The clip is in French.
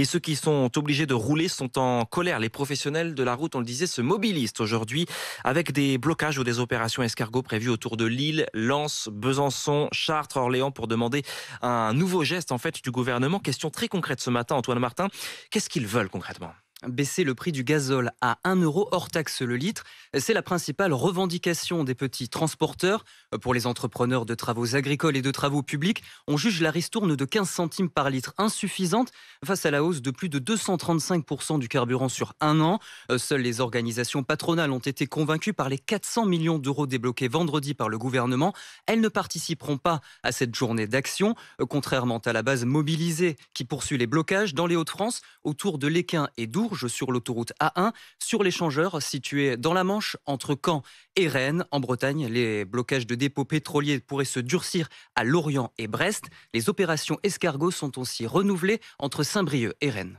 Et ceux qui sont obligés de rouler sont en colère. Les professionnels de la route, on le disait, se mobilisent aujourd'hui avec des blocages ou des opérations escargots prévues autour de Lille, Lens, Besançon, Chartres, Orléans pour demander un nouveau geste en fait du gouvernement. Question très concrète ce matin, Antoine Martin. Qu'est-ce qu'ils veulent concrètement baisser le prix du gazole à 1 euro hors taxe le litre. C'est la principale revendication des petits transporteurs. Pour les entrepreneurs de travaux agricoles et de travaux publics, on juge la ristourne de 15 centimes par litre insuffisante face à la hausse de plus de 235% du carburant sur un an. Euh, seules les organisations patronales ont été convaincues par les 400 millions d'euros débloqués vendredi par le gouvernement. Elles ne participeront pas à cette journée d'action, euh, contrairement à la base mobilisée qui poursuit les blocages dans les Hauts-de-France autour de l'Équin et d'Ours sur l'autoroute A1, sur l'échangeur situé dans la Manche entre Caen et Rennes. En Bretagne, les blocages de dépôts pétroliers pourraient se durcir à Lorient et Brest. Les opérations escargots sont aussi renouvelées entre Saint-Brieuc et Rennes.